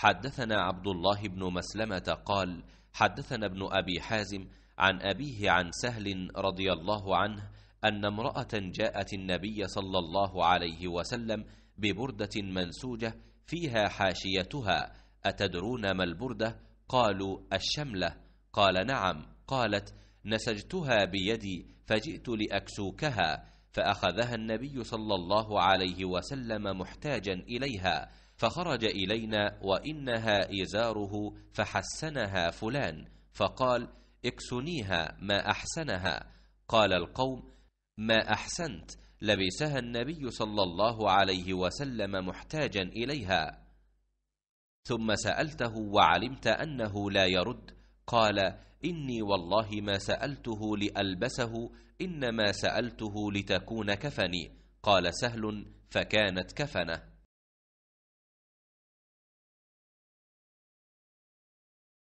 حدثنا عبد الله بن مسلمة قال حدثنا ابن أبي حازم عن أبيه عن سهل رضي الله عنه أن امرأة جاءت النبي صلى الله عليه وسلم ببردة منسوجة فيها حاشيتها أتدرون ما البردة؟ قالوا الشملة قال نعم قالت نسجتها بيدي فجئت لأكسوكها فأخذها النبي صلى الله عليه وسلم محتاجا إليها فخرج إلينا وإنها إزاره فحسنها فلان فقال اكسنيها ما أحسنها قال القوم ما أحسنت لبسها النبي صلى الله عليه وسلم محتاجا إليها ثم سألته وعلمت أنه لا يرد قال إني والله ما سألته لألبسه إنما سألته لتكون كفني قال سهل فكانت كفنه